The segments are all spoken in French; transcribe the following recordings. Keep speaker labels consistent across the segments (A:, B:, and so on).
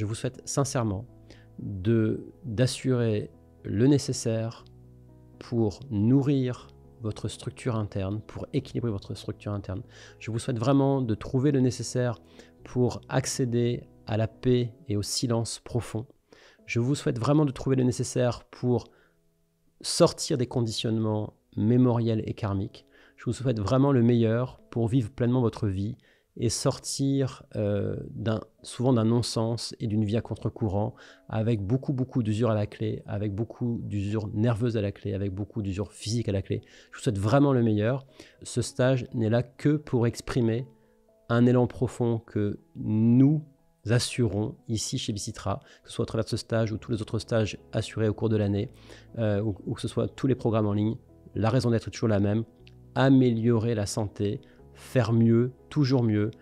A: je vous souhaite sincèrement de d'assurer le nécessaire pour nourrir votre structure interne, pour équilibrer votre structure interne. Je vous souhaite vraiment de trouver le nécessaire pour accéder à la paix et au silence profond. Je vous souhaite vraiment de trouver le nécessaire pour sortir des conditionnements mémoriels et karmiques. Je vous souhaite vraiment le meilleur pour vivre pleinement votre vie et sortir euh, souvent d'un non-sens et d'une vie à contre-courant, avec beaucoup, beaucoup d'usure à la clé, avec beaucoup d'usure nerveuse à la clé, avec beaucoup d'usure physique à la clé. Je vous souhaite vraiment le meilleur. Ce stage n'est là que pour exprimer un élan profond que nous assurons ici chez Bicitra, que ce soit à travers ce stage ou tous les autres stages assurés au cours de l'année, euh, ou, que ce soit tous les programmes en ligne. La raison d'être toujours la même, améliorer la santé faire mieux, toujours mieux,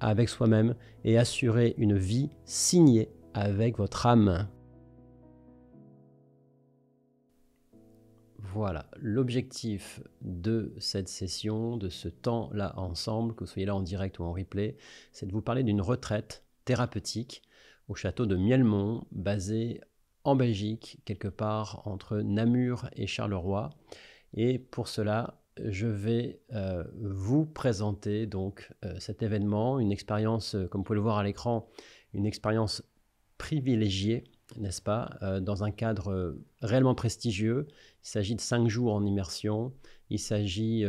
A: avec soi-même et assurer une vie signée avec votre âme. Voilà l'objectif de cette session, de ce temps-là ensemble, que vous soyez là en direct ou en replay, c'est de vous parler d'une retraite thérapeutique au château de Mielmont, basé en Belgique, quelque part entre Namur et Charleroi. Et pour cela, je vais euh, vous présenter donc euh, cet événement, une expérience, euh, comme vous pouvez le voir à l'écran, une expérience privilégiée, n'est-ce pas, dans un cadre réellement prestigieux. Il s'agit de cinq jours en immersion. Il s'agit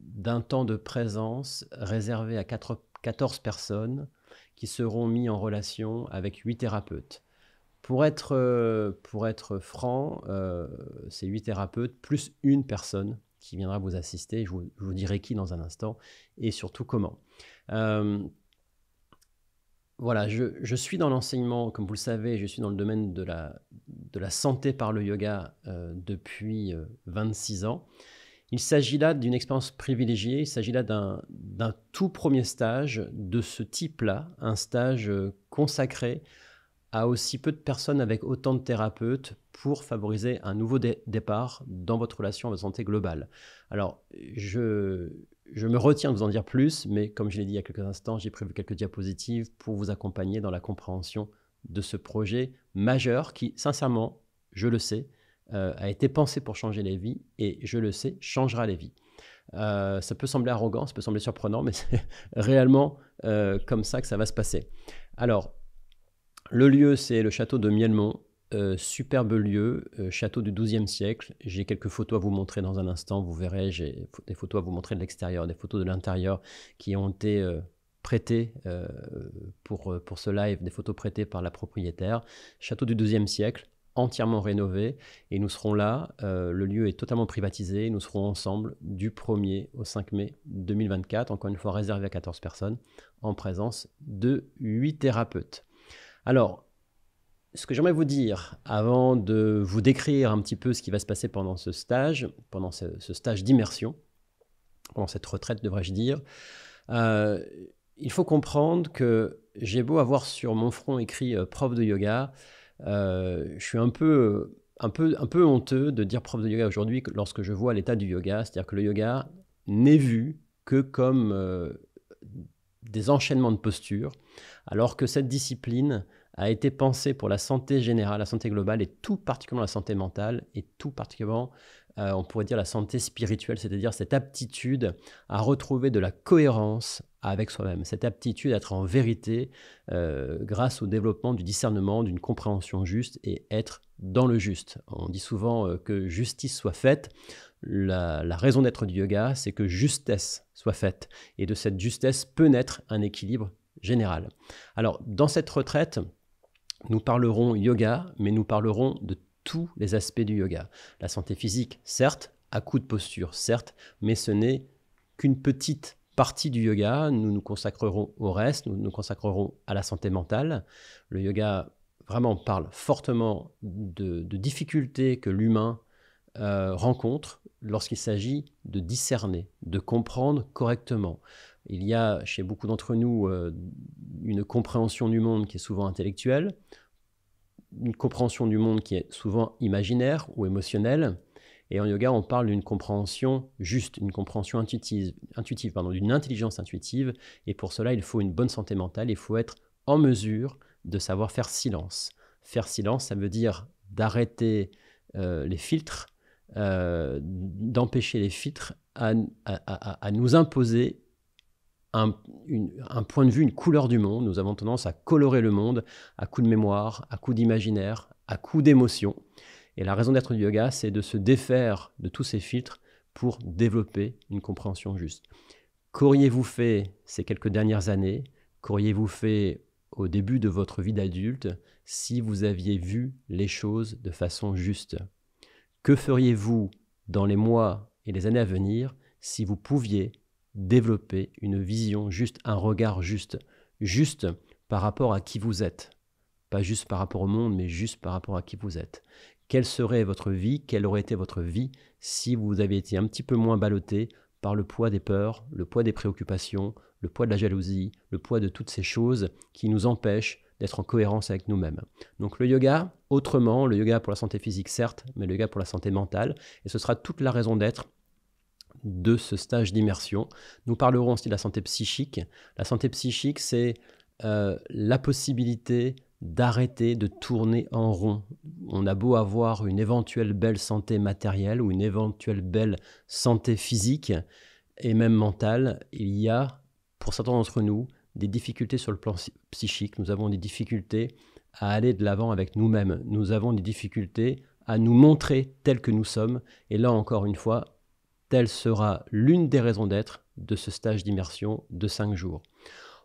A: d'un temps de présence réservé à 14 personnes qui seront mis en relation avec huit thérapeutes. Pour être, pour être franc, ces 8 thérapeutes, plus une personne qui viendra vous assister. Je vous, dirai qui dans un instant et surtout comment. Euh, voilà, je, suis dans l'enseignement, comme vous le savez, je suis dans le domaine de la, de la santé par le yoga euh, depuis 26 euh, ans. Il s'agit là d'une expérience privilégiée, il s'agit là d'un tout premier stage de ce type-là, un stage consacré aussi peu de personnes avec autant de thérapeutes pour favoriser un nouveau départ dans votre relation à votre santé globale. Alors, je, me retiens de vous en dire plus, mais comme je l'ai dit il y a quelques instants, j'ai prévu quelques diapositives pour vous accompagner dans la compréhension de ce projet majeur qui, sincèrement, je le sais, euh, a été pensé pour changer les vies et, je le sais, changera les vies. Euh, ça peut sembler arrogant, ça peut sembler surprenant, mais c'est réellement euh, comme ça que ça va se passer. Alors, le lieu, c'est le château de Mielmont. Euh, superbe lieu, euh, château du XIIe siècle. J'ai quelques photos à vous montrer dans un instant. Vous verrez, j'ai des photos à vous montrer de l'extérieur, des photos de l'intérieur qui ont été euh, prêtées pour, pour ce live, des photos prêtées par la propriétaire. Château du XIIe siècle, entièrement rénové. Et nous serons là. le lieu est totalement privatisé. Nous serons ensemble du 1er au 5 mai 2024. Encore une fois, réservé à 14 personnes en présence de 8 thérapeutes. Alors, ce que j'aimerais vous dire avant de vous décrire un petit peu ce qui va se passer pendant ce stage, pendant ce, stage d'immersion, pendant cette retraite devrais-je dire, euh, il faut comprendre que j'ai beau avoir sur mon front écrit euh, prof de yoga, euh, je suis un peu, un, peu, un peu honteux de dire prof de yoga aujourd'hui lorsque je vois l'état du yoga, c'est-à-dire que le yoga n'est vu que comme des enchaînements de postures, alors que cette discipline a été pensée pour la santé générale, la santé globale, et tout particulièrement la santé mentale, et tout particulièrement, euh, on pourrait dire, la santé spirituelle, c'est-à-dire cette aptitude à retrouver de la cohérence avec soi-même, cette aptitude à être en vérité euh, grâce au développement du discernement, d'une compréhension juste, et être dans le juste. On dit souvent euh, que justice soit faite. La, raison d'être du yoga, c'est que justesse soit faite. Et de cette justesse peut naître un équilibre général. Alors, dans cette retraite, nous parlerons yoga, mais nous parlerons de tous les aspects du yoga. La santé physique, certes, à coup de posture, certes, mais ce n'est qu'une petite partie du yoga. Nous nous consacrerons au reste, nous nous consacrerons à la santé mentale. Le yoga vraiment parle fortement de, difficultés que l'humain euh, rencontre lorsqu'il s'agit de discerner, de comprendre correctement. Il y a chez beaucoup d'entre nous euh, une compréhension du monde qui est souvent intellectuelle, une compréhension du monde qui est souvent imaginaire ou émotionnelle. Et en yoga, on parle d'une compréhension juste, une compréhension intuitive, intuitive pardon, d'une intelligence intuitive. Et pour cela, il faut une bonne santé mentale, il faut être en mesure de savoir faire silence. Faire silence, ça veut dire d'arrêter euh, les filtres, euh, d'empêcher les filtres à, nous imposer un, point de vue, une couleur du monde. Nous avons tendance à colorer le monde à coup de mémoire, à coup d'imaginaire, à coup d'émotion. Et la raison d'être du yoga, c'est de se défaire de tous ces filtres pour développer une compréhension juste. Qu'auriez-vous fait ces quelques dernières années Qu'auriez-vous fait au début de votre vie d'adulte si vous aviez vu les choses de façon juste Que feriez-vous dans les mois et les années à venir si vous pouviez développer une vision juste, un regard juste, juste par rapport à qui vous êtes Pas juste par rapport au monde, mais juste par rapport à qui vous êtes. Quelle serait votre vie, quelle aurait été votre vie si vous aviez été un petit peu moins ballotté par le poids des peurs, le poids des préoccupations, le poids de la jalousie, le poids de toutes ces choses qui nous empêchent d'être en cohérence avec nous-mêmes. Donc le yoga, autrement, le yoga pour la santé physique certes, mais le yoga pour la santé mentale, et ce sera toute la raison d'être de ce stage d'immersion. Nous parlerons aussi de la santé psychique. La santé psychique, c'est euh, la possibilité d'arrêter de tourner en rond. On a beau avoir une éventuelle belle santé matérielle ou une éventuelle belle santé physique et même mentale, il y a pour certains d'entre nous, des difficultés sur le plan psychique, nous avons des difficultés à aller de l'avant avec nous-mêmes, nous avons des difficultés à nous montrer tels que nous sommes, et là encore une fois, telle sera l'une des raisons d'être de ce stage d'immersion de cinq jours.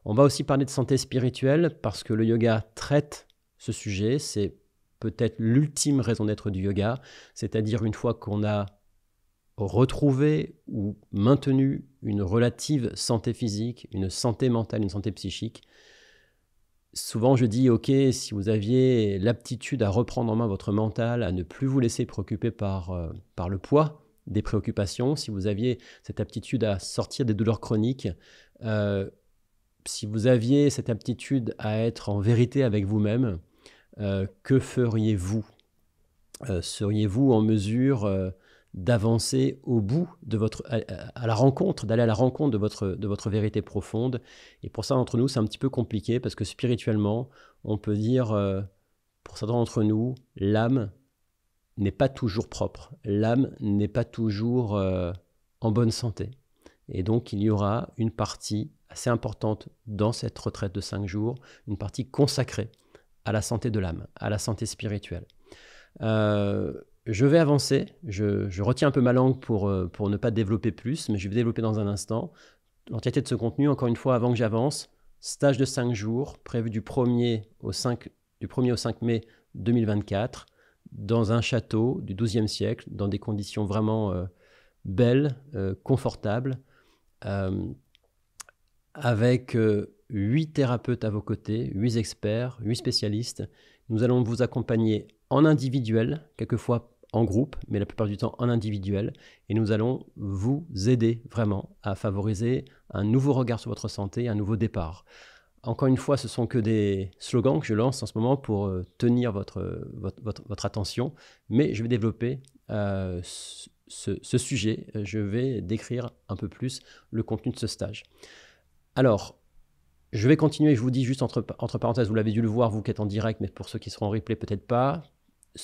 A: On va aussi parler de santé spirituelle parce que le yoga traite ce sujet, c'est peut-être l'ultime raison d'être du yoga, c'est-à-dire une fois qu'on a retrouver ou maintenu une relative santé physique, une santé mentale, une santé psychique, souvent je dis, ok, si vous aviez l'aptitude à reprendre en main votre mental, à ne plus vous laisser préoccuper par, euh, par le poids des préoccupations, si vous aviez cette aptitude à sortir des douleurs chroniques, euh, si vous aviez cette aptitude à être en vérité avec vous-même, euh, que feriez-vous Seriez-vous en mesure d'avancer au bout de votre, à, la rencontre, d'aller à la rencontre de votre, de votre vérité profonde. Et pour ça, entre nous, c'est un petit peu compliqué parce que spirituellement, on peut dire, euh, pour certains d'entre nous, l'âme n'est pas toujours propre, l'âme n'est pas toujours euh, en bonne santé. Et donc, il y aura une partie assez importante dans cette retraite de 5 jours, une partie consacrée à la santé de l'âme, à la santé spirituelle. Euh, je vais avancer, je, retiens un peu ma langue pour, euh, pour ne pas développer plus, mais je vais développer dans un instant. L'entièreté de ce contenu, encore une fois, avant que j'avance, stage de 5 jours, prévu du 1er au 5, du 1 au 5 mai 2024, dans un château du XIIe siècle, dans des conditions vraiment euh, belles, euh, confortables, avec 8 thérapeutes à vos côtés, 8 experts, 8 spécialistes. Nous allons vous accompagner en individuel, quelquefois en groupe, mais la plupart du temps en individuel. Et nous allons vous aider vraiment à favoriser un nouveau regard sur votre santé, un nouveau départ. Encore une fois, ce sont que des slogans que je lance en ce moment pour euh, tenir votre, votre, votre, attention, mais je vais développer euh, ce, sujet, je vais décrire un peu plus le contenu de ce stage. Alors, je vais continuer, je vous dis juste entre, entre parenthèses, vous l'avez dû le voir, vous qui êtes en direct, mais pour ceux qui seront en replay, peut-être pas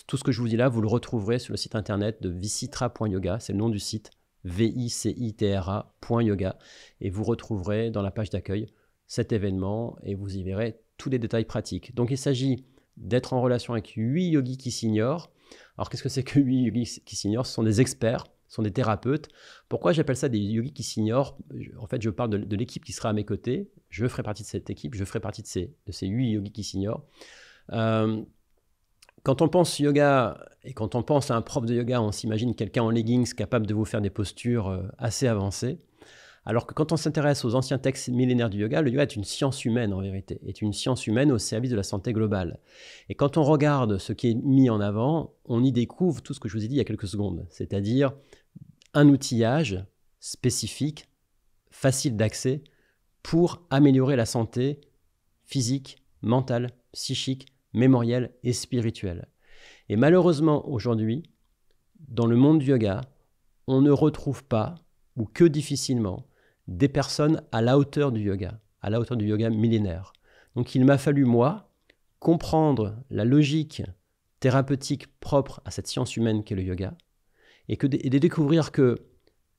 A: tout ce que je vous dis là, vous le retrouverez sur le site internet de vicitra.yoga, c'est le nom du site, vicitra.yoga, et vous retrouverez dans la page d'accueil cet événement et vous y verrez tous les détails pratiques. Donc il s'agit d'être en relation avec huit yogis qui s'ignorent. Alors qu'est-ce que c'est que huit yogis qui s'ignorent Ce sont des experts, ce sont des thérapeutes. Pourquoi j'appelle ça des yogis qui s'ignorent En fait, je parle de, l'équipe qui sera à mes côtés. Je ferai partie de cette équipe, je ferai partie de ces, de huit yogis qui s'ignorent. Euh, quand on pense yoga et quand on pense à un prof de yoga, on s'imagine quelqu'un en leggings capable de vous faire des postures euh, assez avancées. Alors que quand on s'intéresse aux anciens textes millénaires du yoga, le yoga est une science humaine en vérité, est une science humaine au service de la santé globale. Et quand on regarde ce qui est mis en avant, on y découvre tout ce que je vous ai dit il y a quelques secondes, c'est-à-dire un outillage spécifique, facile d'accès, pour améliorer la santé physique, mentale, psychique mémoriel et spirituel. Et malheureusement, aujourd'hui, dans le monde du yoga, on ne retrouve pas, ou que difficilement, des personnes à la hauteur du yoga, à la hauteur du yoga millénaire. Donc il m'a fallu, moi, comprendre la logique thérapeutique propre à cette science humaine qu'est le yoga, et, et de découvrir que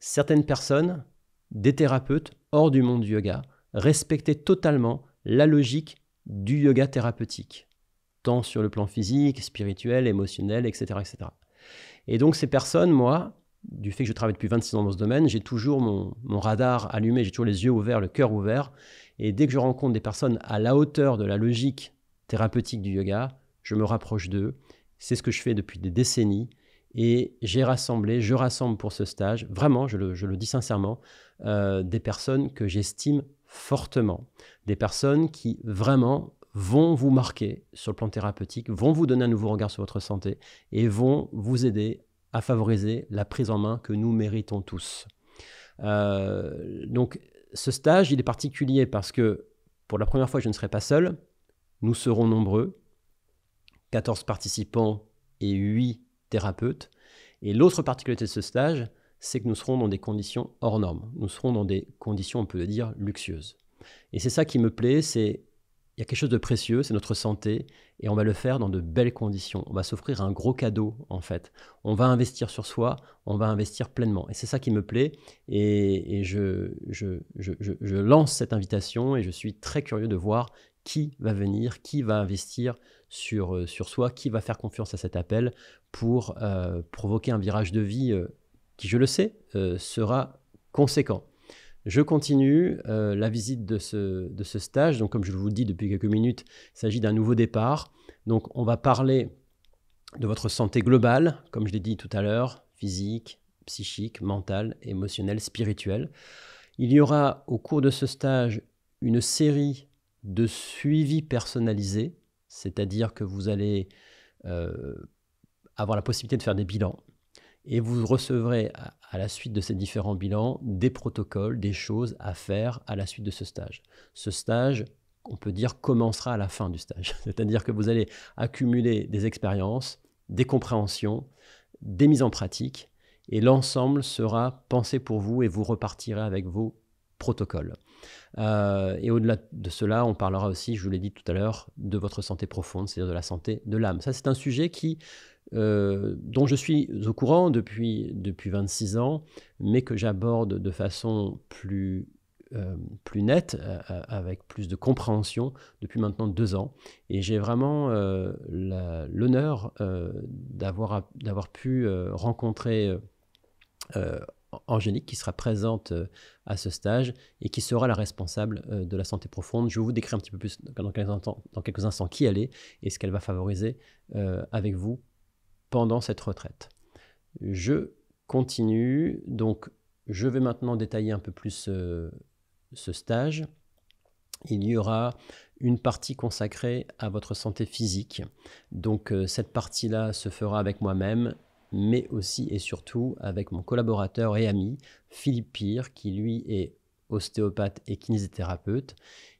A: certaines personnes, des thérapeutes hors du monde du yoga, respectaient totalement la logique du yoga thérapeutique sur le plan physique, spirituel, émotionnel, etc. etc. Et donc ces personnes, moi, du fait que je travaille depuis 26 ans dans ce domaine, j'ai toujours mon, mon, radar allumé, j'ai toujours les yeux ouverts, le cœur ouvert. Et dès que je rencontre des personnes à la hauteur de la logique thérapeutique du yoga, je me rapproche d'eux. C'est ce que je fais depuis des décennies. Et j'ai rassemblé, je rassemble pour ce stage, vraiment, je le, dis sincèrement, euh, des personnes que j'estime fortement. Des personnes qui vraiment vont vous marquer sur le plan thérapeutique, vont vous donner un nouveau regard sur votre santé et vont vous aider à favoriser la prise en main que nous méritons tous. Euh, donc ce stage, il est particulier parce que pour la première fois, je ne serai pas seul. Nous serons nombreux, 14 participants et 8 thérapeutes. Et l'autre particularité de ce stage, c'est que nous serons dans des conditions hors normes. Nous serons dans des conditions, on peut le dire, luxueuses. Et c'est ça qui me plaît, c'est il y a quelque chose de précieux, c'est notre santé, et on va le faire dans de belles conditions. On va s'offrir un gros cadeau, en fait. On va investir sur soi, on va investir pleinement. Et c'est ça qui me plaît, et, je, lance cette invitation, et je suis très curieux de voir qui va venir, qui va investir sur, euh, sur soi, qui va faire confiance à cet appel pour euh, provoquer un virage de vie euh, qui, je le sais, sera conséquent. Je continue euh, la visite de ce, de ce stage. Donc, comme je vous le dis depuis quelques minutes, il s'agit d'un nouveau départ. Donc, on va parler de votre santé globale, comme je l'ai dit tout à l'heure, physique, psychique, mentale, émotionnelle, spirituelle. Il y aura au cours de ce stage une série de suivis personnalisés, c'est-à-dire que vous allez euh, avoir la possibilité de faire des bilans, et vous recevrez à, la suite de ces différents bilans des protocoles, des choses à faire à la suite de ce stage. Ce stage, on peut dire, commencera à la fin du stage. C'est-à-dire que vous allez accumuler des expériences, des compréhensions, des mises en pratique, et l'ensemble sera pensé pour vous et vous repartirez avec vos protocoles. Euh, et au-delà de cela, on parlera aussi, je vous l'ai dit tout à l'heure, de votre santé profonde, c'est-à-dire de la santé de l'âme. Ça, c'est un sujet qui, euh, dont je suis au courant depuis, depuis 26 ans, mais que j'aborde de façon plus, euh, plus nette, euh, avec plus de compréhension, depuis maintenant deux ans. Et j'ai vraiment l'honneur d'avoir d'avoir pu rencontrer Angélique, qui sera présente à ce stage et qui sera la responsable de la santé profonde. Je vais vous décrire un petit peu plus dans quelques instants qui elle est et ce qu'elle va favoriser avec vous pendant cette retraite. Je continue, donc je vais maintenant détailler un peu plus euh, ce, stage. Il y aura une partie consacrée à votre santé physique. Donc euh, cette partie-là se fera avec moi-même, mais aussi et surtout avec mon collaborateur et ami Philippe Pire, qui lui est ostéopathe et kinésithérapeute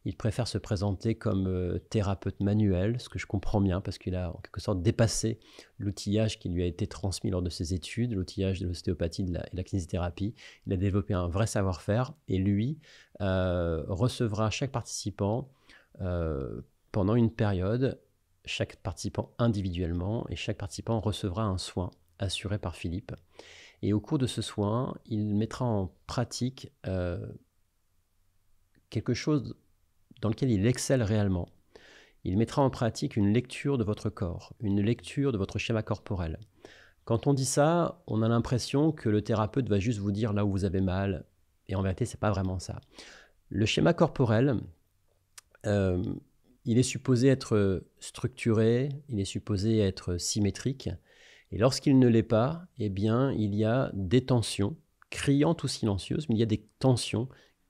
A: il préfère se présenter comme euh, thérapeute manuel, ce que je comprends bien, parce qu'il a en quelque sorte dépassé l'outillage qui lui a été transmis lors de ses études, l'outillage de l'ostéopathie et de la kinésithérapie. Il a développé un vrai savoir-faire et lui euh, recevra chaque participant euh, pendant une période, chaque participant individuellement, et chaque participant recevra un soin assuré par Philippe. Et au cours de ce soin, il mettra en pratique quelque chose dans lequel il excelle réellement. Il mettra en pratique une lecture de votre corps, une lecture de votre schéma corporel. Quand on dit ça, on a l'impression que le thérapeute va juste vous dire là où vous avez mal, et en vérité, ce n'est pas vraiment ça. Le schéma corporel, euh, il est supposé être structuré, il est supposé être symétrique, et lorsqu'il ne l'est pas, eh bien, il y a des tensions, criantes ou silencieuses, mais il y a des tensions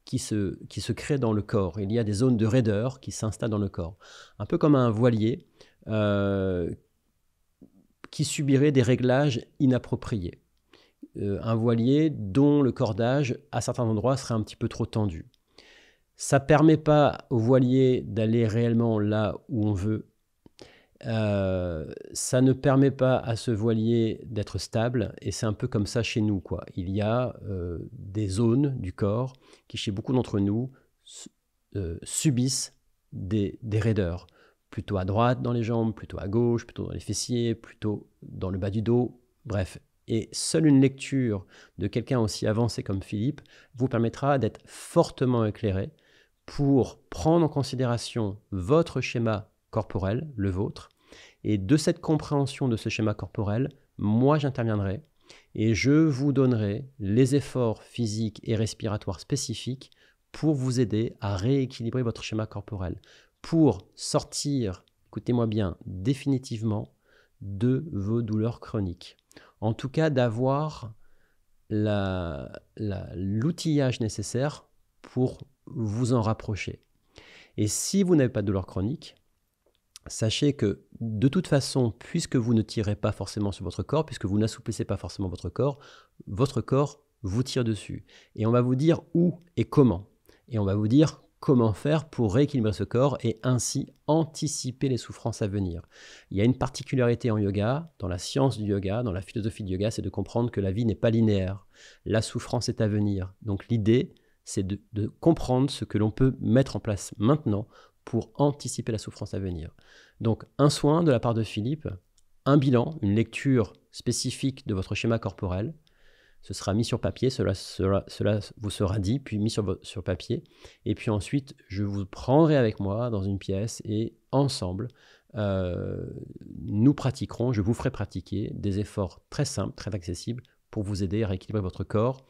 A: qui se, qui se dans le corps. Il y a des zones de raideur qui s'installent dans le corps. Un peu comme un voilier euh, qui subirait des réglages inappropriés. Euh, un voilier dont le cordage, à certains endroits, serait un petit peu trop tendu. Ça ne permet pas au voilier d'aller réellement là où on veut euh, ça ne permet pas à ce voilier d'être stable et c'est un peu comme ça chez nous. Quoi. Il y a euh, des zones du corps qui, chez beaucoup d'entre nous, euh, subissent des, des, raideurs. Plutôt à droite dans les jambes, plutôt à gauche, plutôt dans les fessiers, plutôt dans le bas du dos, bref. Et seule une lecture de quelqu'un aussi avancé comme Philippe vous permettra d'être fortement éclairé pour prendre en considération votre schéma corporel, le vôtre. Et de cette compréhension de ce schéma corporel, moi j'interviendrai et je vous donnerai les efforts physiques et respiratoires spécifiques pour vous aider à rééquilibrer votre schéma corporel, pour sortir, écoutez-moi bien, définitivement de vos douleurs chroniques. En tout cas, d'avoir l'outillage nécessaire pour vous en rapprocher. Et si vous n'avez pas de douleur chronique, sachez que de toute façon, puisque vous ne tirez pas forcément sur votre corps, puisque vous n'assouplissez pas forcément votre corps, votre corps vous tire dessus. Et on va vous dire où et comment. Et on va vous dire comment faire pour rééquilibrer ce corps et ainsi anticiper les souffrances à venir. Il y a une particularité en yoga, dans la science du yoga, dans la philosophie du yoga, c'est de comprendre que la vie n'est pas linéaire. La souffrance est à venir. Donc l'idée, c'est de, comprendre ce que l'on peut mettre en place maintenant pour anticiper la souffrance à venir. Donc un soin de la part de Philippe, un bilan, une lecture spécifique de votre schéma corporel, ce sera mis sur papier, cela, vous sera dit, puis mis sur, sur papier, et puis ensuite je vous prendrai avec moi dans une pièce et ensemble, euh, nous pratiquerons, je vous ferai pratiquer des efforts très simples, très accessibles pour vous aider à rééquilibrer votre corps.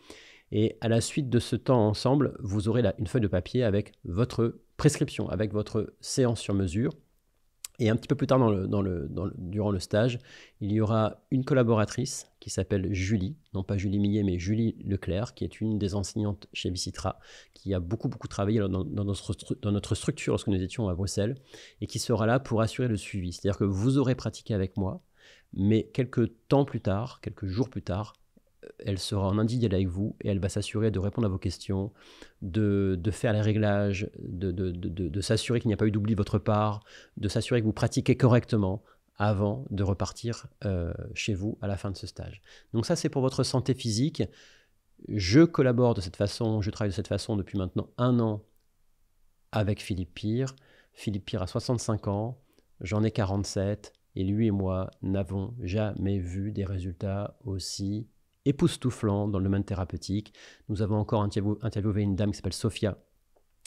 A: Et à la suite de ce temps ensemble, vous aurez là une feuille de papier avec votre prescription, avec votre séance sur mesure. Et un petit peu plus tard dans le, durant le stage, il y aura une collaboratrice qui s'appelle Julie, non pas Julie Millet, mais Julie Leclerc, qui est une des enseignantes chez Vicitra, qui a beaucoup, beaucoup travaillé dans, notre, dans notre structure lorsque nous étions à Bruxelles, et qui sera là pour assurer le suivi. C'est-à-dire que vous aurez pratiqué avec moi, mais quelques temps plus tard, quelques jours plus tard, elle sera en individuel avec vous et elle va s'assurer de répondre à vos questions, de, de faire les réglages, de, de, de s'assurer qu'il n'y a pas eu d'oubli de votre part, de s'assurer que vous pratiquez correctement avant de repartir euh, chez vous à la fin de ce stage. Donc ça, c'est pour votre santé physique. Je collabore de cette façon, je travaille de cette façon depuis maintenant un an avec Philippe Pire. Philippe Pire a 65 ans, j'en ai 47, et lui et moi n'avons jamais vu des résultats aussi époustouflant dans le domaine thérapeutique. Nous avons encore interviewé une dame qui s'appelle Sophia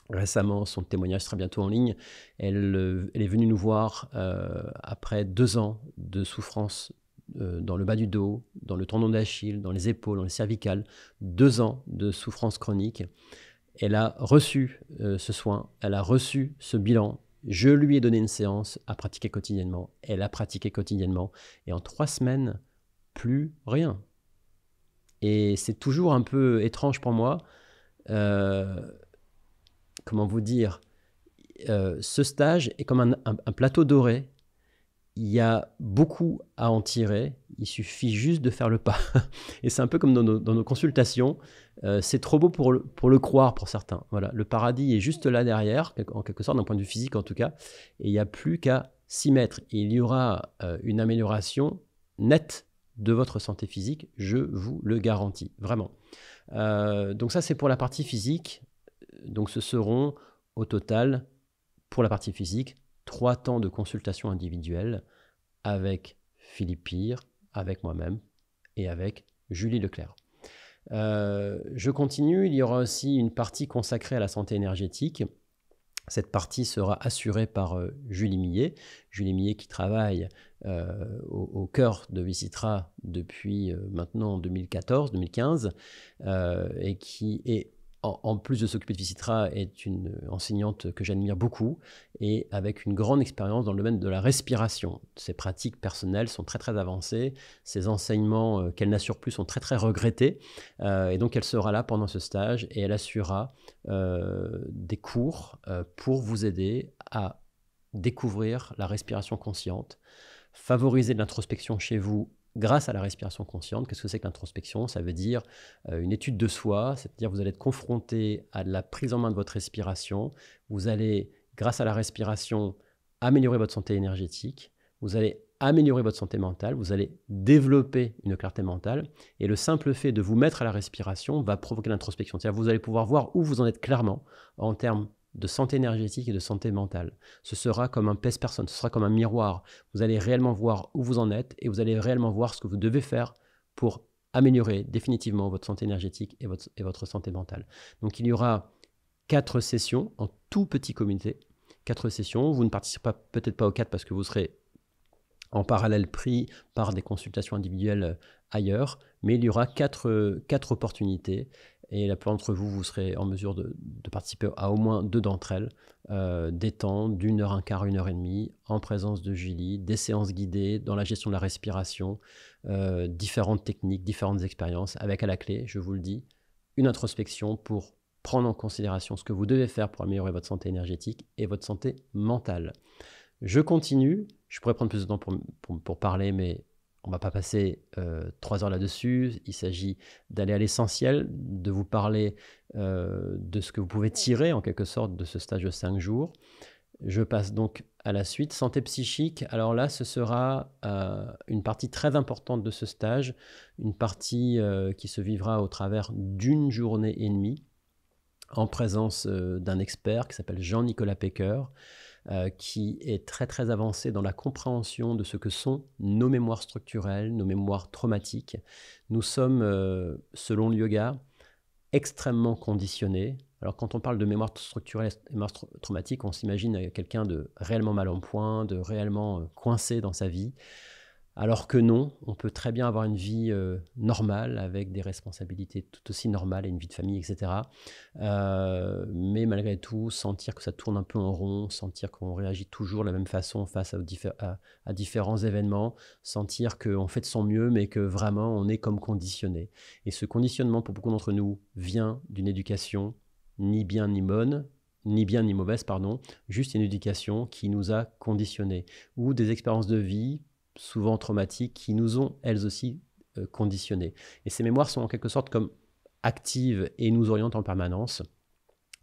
A: récemment, son témoignage sera bientôt en ligne. Elle, euh, est venue nous voir euh, après deux ans de souffrance euh, dans le bas du dos, dans le tendon d'Achille, dans les épaules, dans les cervicales, deux ans de souffrance chronique. Elle a reçu ce soin, elle a reçu ce bilan. Je lui ai donné une séance à pratiquer quotidiennement. Elle a pratiqué quotidiennement. Et en trois semaines, plus rien. Et c'est toujours un peu étrange pour moi. Euh, comment vous dire euh, Ce stage est comme un, plateau doré. Il y a beaucoup à en tirer. Il suffit juste de faire le pas. Et c'est un peu comme dans nos, consultations. Euh, c'est trop beau pour le, pour le croire pour certains. Voilà, le paradis est juste là derrière, en quelque sorte, d'un point de vue physique en tout cas. Et il n'y a plus qu'à s'y mettre. il y aura une amélioration nette de votre santé physique, je vous le garantis, vraiment. Euh, donc ça, c'est pour la partie physique. Donc ce seront au total, pour la partie physique, trois temps de consultation individuelle avec Philippe Pire, avec moi-même et avec Julie Leclerc. Euh, je continue, il y aura aussi une partie consacrée à la santé énergétique cette partie sera assurée par euh, Julie Millet. Julie Millet qui travaille euh, au, cœur de Visitra depuis euh, maintenant 2014-2015 et qui est en, plus de s'occuper de Visitra, est une enseignante que j'admire beaucoup et avec une grande expérience dans le domaine de la respiration. Ses pratiques personnelles sont très très avancées, ses enseignements euh, qu'elle n'assure plus sont très très regrettés euh, et donc elle sera là pendant ce stage et elle assurera euh, des cours pour vous aider à découvrir la respiration consciente, favoriser l'introspection chez vous grâce à la respiration consciente. Qu'est-ce que c'est que l'introspection Ça veut dire euh, une étude de soi, c'est-à-dire vous allez être confronté à la prise en main de votre respiration, vous allez, grâce à la respiration, améliorer votre santé énergétique, vous allez améliorer votre santé mentale, vous allez développer une clarté mentale, et le simple fait de vous mettre à la respiration va provoquer l'introspection. C'est-à-dire vous allez pouvoir voir où vous en êtes clairement en termes de santé énergétique et de santé mentale. Ce sera comme un pèse-personne, ce sera comme un miroir. Vous allez réellement voir où vous en êtes et vous allez réellement voir ce que vous devez faire pour améliorer définitivement votre santé énergétique et votre, et votre santé mentale. Donc il y aura quatre sessions en tout petit comité. Quatre sessions, vous ne participerez peut-être pas aux quatre parce que vous serez en parallèle pris par des consultations individuelles euh, ailleurs, mais il y aura quatre euh, opportunités et la plupart d'entre vous, vous serez en mesure de, participer à au moins deux d'entre elles, euh, des temps d'une heure, un quart, une heure et demie, en présence de Julie, des séances guidées dans la gestion de la respiration, euh, différentes techniques, différentes expériences, avec à la clé, je vous le dis, une introspection pour prendre en considération ce que vous devez faire pour améliorer votre santé énergétique et votre santé mentale. Je continue, je pourrais prendre plus de temps pour, pour parler, mais on va pas passer euh, trois heures là-dessus. Il s'agit d'aller à l'essentiel, de vous parler euh, de ce que vous pouvez tirer en quelque sorte de ce stage de cinq jours. Je passe donc à la suite. Santé psychique, alors là, ce sera euh, une partie très importante de ce stage, une partie qui se vivra au travers d'une journée et demie en présence d'un expert qui s'appelle Jean-Nicolas Pecker. Euh, qui est très très avancé dans la compréhension de ce que sont nos mémoires structurelles, nos mémoires traumatiques. Nous sommes, euh, selon le yoga, extrêmement conditionnés. Alors quand on parle de mémoire structurelle et mémoire traumatique, on s'imagine euh, quelqu'un de réellement mal en point, de réellement coincé dans sa vie. Alors que non, on peut très bien avoir une vie euh, normale avec des responsabilités tout aussi normales et une vie de famille, etc. Euh, mais malgré tout, sentir que ça tourne un peu en rond, sentir qu'on réagit toujours de la même façon face à, différents événements, sentir qu'on fait de son mieux, mais que vraiment on est comme conditionné. Et ce conditionnement, pour beaucoup d'entre nous, vient d'une éducation ni bien ni bonne, ni bien ni mauvaise, pardon, juste une éducation qui nous a conditionnés, ou des expériences de vie souvent traumatiques, qui nous ont elles aussi euh, conditionnés. Et ces mémoires sont en quelque sorte comme actives et nous orientent en permanence.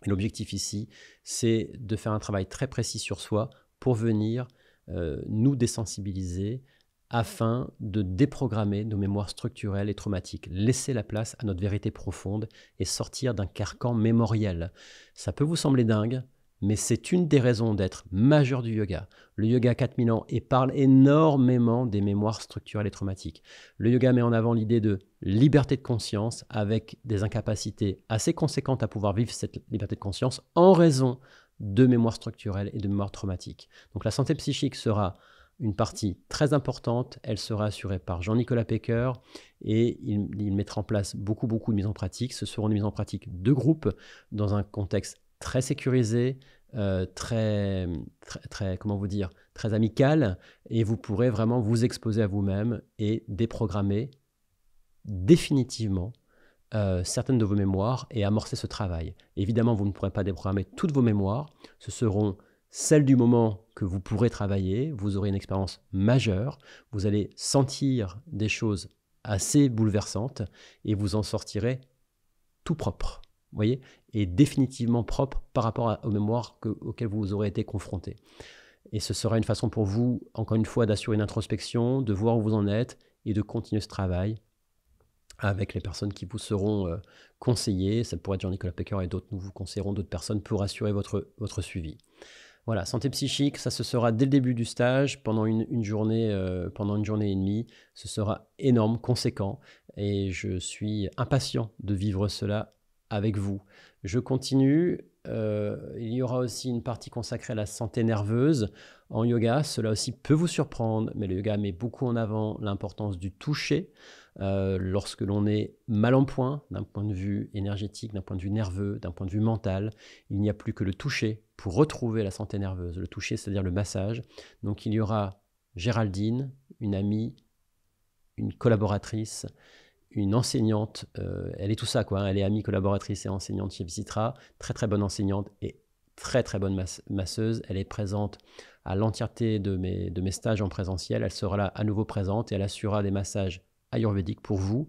A: L'objectif ici, c'est de faire un travail très précis sur soi pour venir euh, nous désensibiliser afin de déprogrammer nos mémoires structurelles et traumatiques, laisser la place à notre vérité profonde et sortir d'un carcan mémoriel. Ça peut vous sembler dingue, mais c'est une des raisons d'être majeure du yoga. Le yoga 4000 ans et parle énormément des mémoires structurelles et traumatiques. Le yoga met en avant l'idée de liberté de conscience avec des incapacités assez conséquentes à pouvoir vivre cette liberté de conscience en raison de mémoires structurelles et de mémoires traumatiques. Donc la santé psychique sera une partie très importante. Elle sera assurée par Jean-Nicolas Pecker et il, il, mettra en place beaucoup, beaucoup de mises en pratique. Ce seront des mises en pratique de groupe dans un contexte très sécurisé, euh, très, très, comment vous dire, très amical, et vous pourrez vraiment vous exposer à vous-même et déprogrammer définitivement euh, certaines de vos mémoires et amorcer ce travail. Évidemment, vous ne pourrez pas déprogrammer toutes vos mémoires, ce seront celles du moment que vous pourrez travailler, vous aurez une expérience majeure, vous allez sentir des choses assez bouleversantes et vous en sortirez tout propre voyez, est définitivement propre par rapport aux mémoires auxquelles vous aurez été confronté. Et ce sera une façon pour vous, encore une fois, d'assurer une introspection, de voir où vous en êtes et de continuer ce travail avec les personnes qui vous seront euh, conseillées. Ça pourrait être Jean-Nicolas Pecker et d'autres. Nous vous conseillerons d'autres personnes pour assurer votre, votre suivi. Voilà, santé psychique, ça se sera dès le début du stage, pendant une, journée, euh, pendant une journée et demie. Ce sera énorme, conséquent, et je suis impatient de vivre cela avec vous. Je continue. Euh, il y aura aussi une partie consacrée à la santé nerveuse en yoga. Cela aussi peut vous surprendre, mais le yoga met beaucoup en avant l'importance du toucher euh, lorsque l'on est mal en point, d'un point de vue énergétique, d'un point de vue nerveux, d'un point de vue mental. Il n'y a plus que le toucher pour retrouver la santé nerveuse. Le toucher, c'est-à-dire le massage. Donc il y aura Géraldine, une amie, une collaboratrice, une enseignante, euh, elle est tout ça, quoi. Hein. Elle est amie, collaboratrice et enseignante chez Visitra, très très bonne enseignante et très très bonne masseuse. Elle est présente à l'entièreté de mes, de mes stages en présentiel. Elle sera là à nouveau présente et elle assurera des massages ayurvédiques pour vous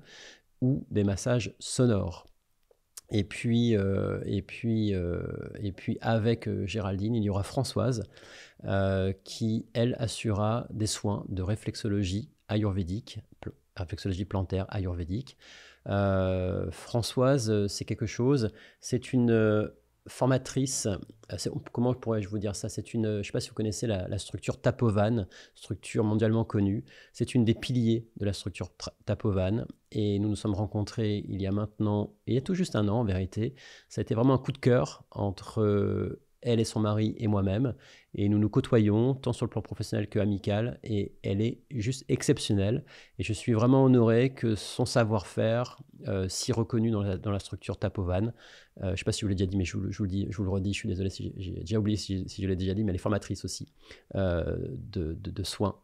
A: ou des massages sonores. Et puis, euh, et, puis, euh, et puis avec Géraldine, il y aura Françoise qui, elle, assurera des soins de réflexologie ayurvédique réflexologie plantaire ayurvédique. Euh, Françoise, euh, c'est quelque chose, c'est une euh, formatrice, comment pourrais-je vous dire ça C'est une, je ne sais pas si vous connaissez la, la structure Tapovan, structure mondialement connue. C'est une des piliers de la structure Tapovan. Et nous nous sommes rencontrés il y a maintenant, il y a tout juste un an en vérité. Ça a été vraiment un coup de cœur entre elle et son mari et moi-même. Et nous nous côtoyons tant sur le plan professionnel que amical. Et elle est juste exceptionnelle. Et je suis vraiment honoré que son savoir-faire, euh, si reconnu dans la, structure Tapovan, euh, je ne sais pas si je vous l'ai déjà dit, mais je vous, le, redis, je suis désolé si j'ai déjà oublié si, je l'ai déjà dit, mais elle est formatrice aussi euh, de, soins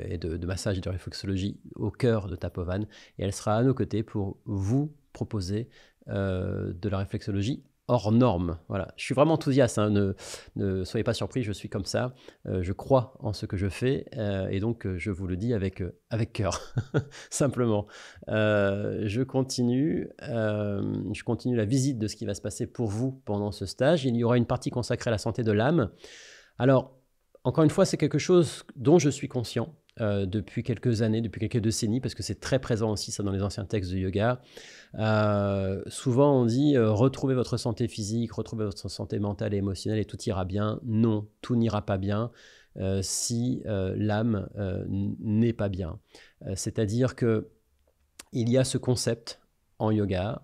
A: et de, massage et de réflexologie au cœur de Tapovan. Et elle sera à nos côtés pour vous proposer de la réflexologie hors norme. Voilà, je suis vraiment enthousiaste. Hein. Ne, soyez pas surpris, je suis comme ça. Euh, je crois en ce que je fais euh, et donc euh, je vous le dis avec avec cœur, simplement. je continue, je continue la visite de ce qui va se passer pour vous pendant ce stage. Il y aura une partie consacrée à la santé de l'âme. Alors encore une fois, c'est quelque chose dont je suis conscient. Euh, depuis quelques années, depuis quelques décennies, parce que c'est très présent aussi ça dans les anciens textes de yoga. Euh, souvent on dit euh, retrouvez votre santé physique, retrouvez votre santé mentale et émotionnelle et tout ira bien. Non, tout n'ira pas bien. si l'âme n'est pas bien. C'est-à-dire que il y a ce concept en yoga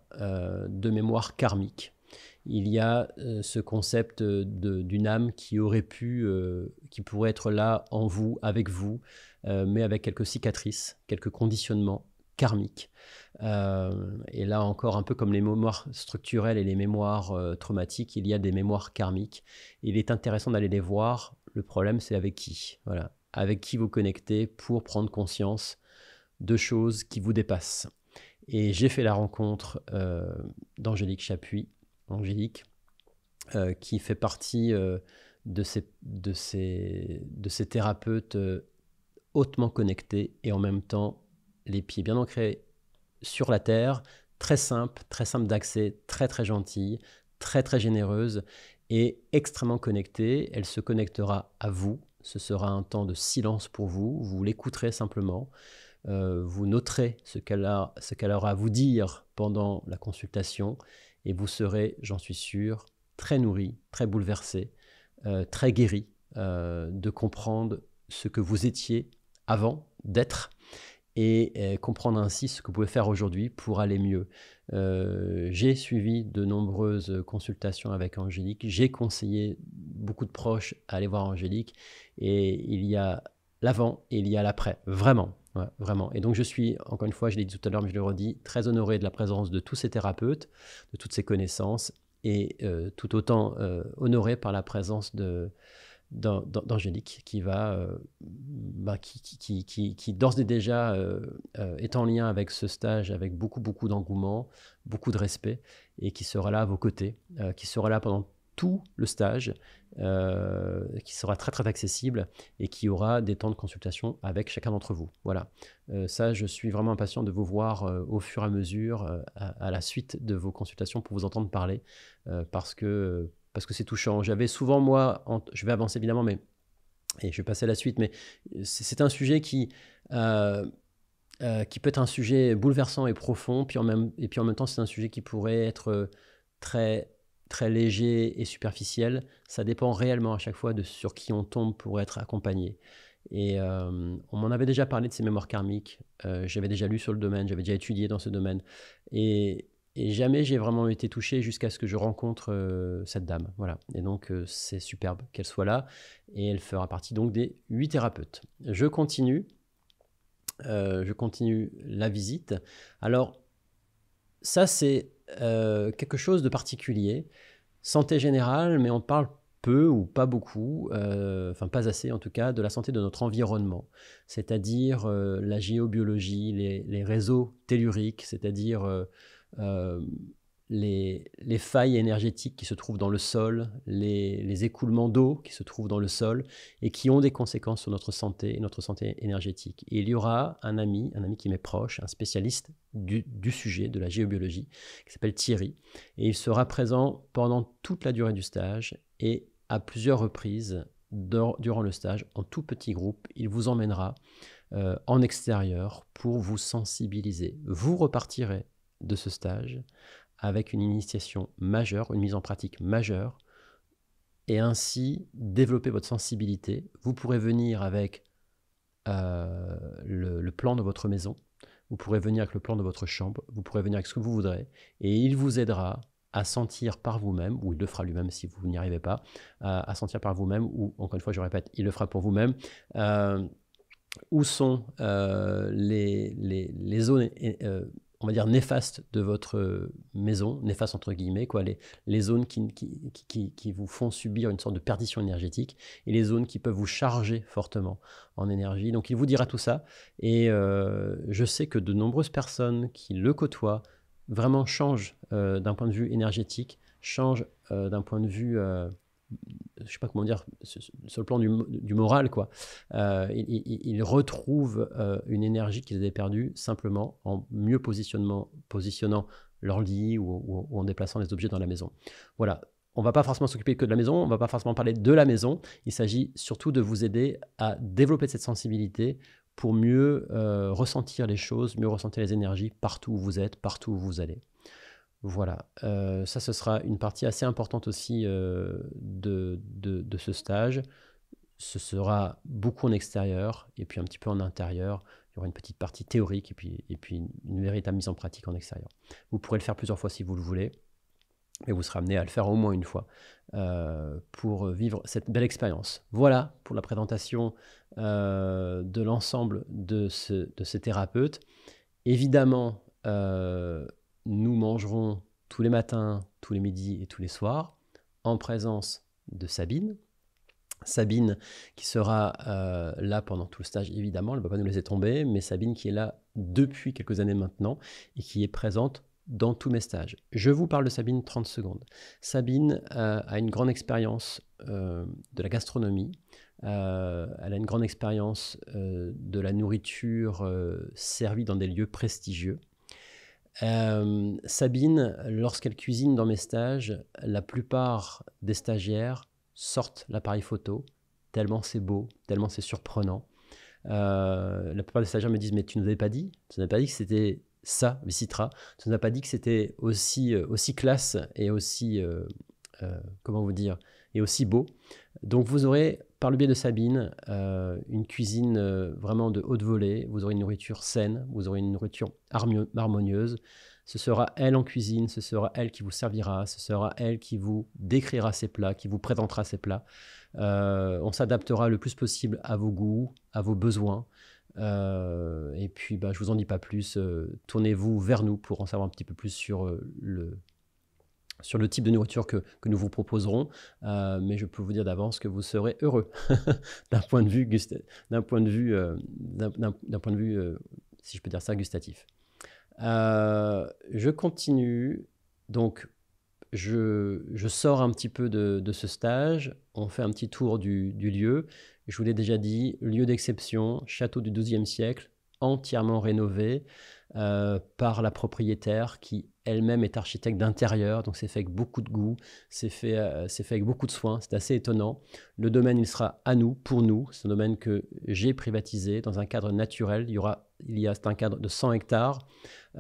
A: de mémoire karmique, il y a ce concept d'une âme qui aurait pu, qui pourrait être là en vous, avec vous, euh, mais avec quelques cicatrices, quelques conditionnements karmiques. Euh, et là encore, un peu comme les mémoires structurelles et les mémoires euh, traumatiques, il y a des mémoires karmiques. Il est intéressant d'aller les voir. Le problème, c'est avec qui. Voilà. Avec qui vous connectez pour prendre conscience de choses qui vous dépassent. Et j'ai fait la rencontre d'Angélique Chapuis, Angélique, qui fait partie de, ces, de, ces, de, ces, thérapeutes hautement connectée et en même temps les pieds bien ancrés sur la terre, très simple, très simple d'accès, très très gentille, très très généreuse et extrêmement connectée. Elle se connectera à vous. Ce sera un temps de silence pour vous. Vous l'écouterez simplement. Euh, vous noterez ce qu'elle, a, aura à vous dire pendant la consultation et vous serez, j'en suis sûr, très nourri, très bouleversé, euh, très guéri euh, de comprendre ce que vous étiez avant d'être et euh, comprendre ainsi ce que vous pouvez faire aujourd'hui pour aller mieux. Euh, j'ai suivi de nombreuses consultations avec Angélique, j'ai conseillé beaucoup de proches à aller voir Angélique, et il y a l'avant et il y a l'après, vraiment. vraiment. Et donc je suis, encore une fois, je l'ai dit tout à l'heure, mais je le redis, très honoré de la présence de tous ces thérapeutes, de toutes ces connaissances, et euh, tout autant honoré par la présence de, d'Angélique qui va euh, bah, qui, qui, qui, d'ores et déjà euh, euh, est en lien avec ce stage avec beaucoup beaucoup d'engouement beaucoup de respect et qui sera là à vos côtés qui sera là pendant tout le stage qui sera très très accessible et qui aura des temps de consultation avec chacun d'entre vous voilà ça je suis vraiment impatient de vous voir au fur et à mesure à, la suite de vos consultations pour vous entendre parler parce que parce que c'est touchant. J'avais souvent, moi, je vais avancer évidemment, mais et je vais passer à la suite, mais euh, c'est un sujet qui, euh, euh, qui peut être un sujet bouleversant et profond, puis en même, et puis en même temps, c'est un sujet qui pourrait être très, très léger et superficiel. Ça dépend réellement à chaque fois de sur qui on tombe pour être accompagné. Et on m'en avait déjà parlé de ces mémoires karmiques, j'avais déjà lu sur le domaine, j'avais déjà étudié dans ce domaine. Et et jamais j'ai vraiment été touché jusqu'à ce que je rencontre euh, cette dame. Voilà. Et donc, euh, c'est superbe qu'elle soit là. Et elle fera partie donc des huit thérapeutes. Je continue. Euh, je continue la visite. Alors, ça, c'est quelque chose de particulier. Santé générale, mais on parle peu ou pas beaucoup, enfin pas assez en tout cas, de la santé de notre environnement, c'est-à-dire la géobiologie, les, réseaux telluriques, c'est-à-dire euh, les, failles énergétiques qui se trouvent dans le sol, les, écoulements d'eau qui se trouvent dans le sol et qui ont des conséquences sur notre santé et notre santé énergétique. il y aura un ami, un ami qui m'est proche, un spécialiste du, sujet, de la géobiologie, qui s'appelle Thierry. Et il sera présent pendant toute la durée du stage et à plusieurs reprises durant le stage, en tout petit groupe. Il vous emmènera euh, en extérieur pour vous sensibiliser. Vous repartirez de ce stage avec une initiation majeure, une mise en pratique majeure, et ainsi développer votre sensibilité. Vous pourrez venir avec euh, le, plan de votre maison, vous pourrez venir avec le plan de votre chambre, vous pourrez venir avec ce que vous voudrez, et il vous aidera à sentir par vous-même, ou il le fera lui-même si vous n'y arrivez pas, euh, à sentir par vous-même, ou encore une fois, je répète, il le fera pour vous-même, euh, où sont les, les, zones on va dire, néfaste de votre euh, maison, néfaste entre guillemets, quoi, les, les zones qui, qui, vous font subir une sorte de perdition énergétique et les zones qui peuvent vous charger fortement en énergie. Donc il vous dira tout ça. Et euh, je sais que de nombreuses personnes qui le côtoient vraiment changent euh, d'un point de vue énergétique, changent d'un point de vue je ne sais pas comment dire, sur le plan du, moral, quoi. Euh, ils, retrouvent euh, une énergie qu'ils avaient perdue simplement en mieux positionnant leur lit ou, en déplaçant les objets dans la maison. Voilà. On va pas forcément s'occuper que de la maison, on va pas forcément parler de la maison. Il s'agit surtout de vous aider à développer cette sensibilité pour mieux euh, ressentir les choses, mieux ressentir les énergies partout où vous êtes, partout où vous allez. Voilà, euh, ça ce sera une partie assez importante aussi euh, de, ce stage. Ce sera beaucoup en extérieur et puis un petit peu en intérieur. Il y aura une petite partie théorique et puis, et puis une, véritable mise en pratique en extérieur. Vous pourrez le faire plusieurs fois si vous le voulez, mais vous serez amené à le faire au moins une fois euh, pour vivre cette belle expérience. Voilà pour la présentation de l'ensemble de, de ces thérapeutes. Évidemment, nous mangerons tous les matins, tous les midis et tous les soirs en présence de Sabine. Sabine qui sera euh, là pendant tout le stage, évidemment, elle ne va pas nous laisser tomber, mais Sabine qui est là depuis quelques années maintenant et qui est présente dans tous mes stages. Je vous parle de Sabine 30 secondes. Sabine euh, a une grande expérience euh, de la gastronomie, elle a une grande expérience de la nourriture servie dans des lieux prestigieux. Euh, Sabine, lorsqu'elle cuisine dans mes stages, la plupart des stagiaires sortent l'appareil photo, tellement c'est beau, tellement c'est surprenant. Euh, la plupart des stagiaires me disent Mais tu ne nous avais pas dit Tu n'as pas dit que c'était ça, Vicitra Tu n'as pas dit que c'était aussi, euh, aussi classe et aussi. comment vous dire Et aussi beau. Donc vous aurez par le biais de Sabine, euh, une cuisine euh, vraiment de haute volée. Vous aurez une nourriture saine, vous aurez une nourriture harmonieuse. Ce sera elle en cuisine, ce sera elle qui vous servira, ce sera elle qui vous décrira ses plats, qui vous présentera ses plats. Euh, on s'adaptera le plus possible à vos goûts, à vos besoins. et puis, bah, je vous en dis pas plus. Tournez-vous vers nous pour en savoir un petit peu plus sur le, sur le type de nourriture que, nous vous proposerons, euh, mais je peux vous dire d'avance que vous serez heureux d'un point de vue, d'un point de vue, euh, d'un point de vue euh, si je peux dire ça, gustatif. je continue, donc je, sors un petit peu de, ce stage, on fait un petit tour du, du lieu. Je vous l'ai déjà dit, lieu d'exception, château du XIIe siècle, entièrement rénové par la propriétaire qui elle-même est architecte d'intérieur, donc c'est fait avec beaucoup de goût, c'est fait, euh, c'est fait avec beaucoup de soin, c'est assez étonnant. Le domaine, il sera à nous, pour nous. C'est un domaine que j'ai privatisé dans un cadre naturel. Il y aura il y a un cadre de 100 hectares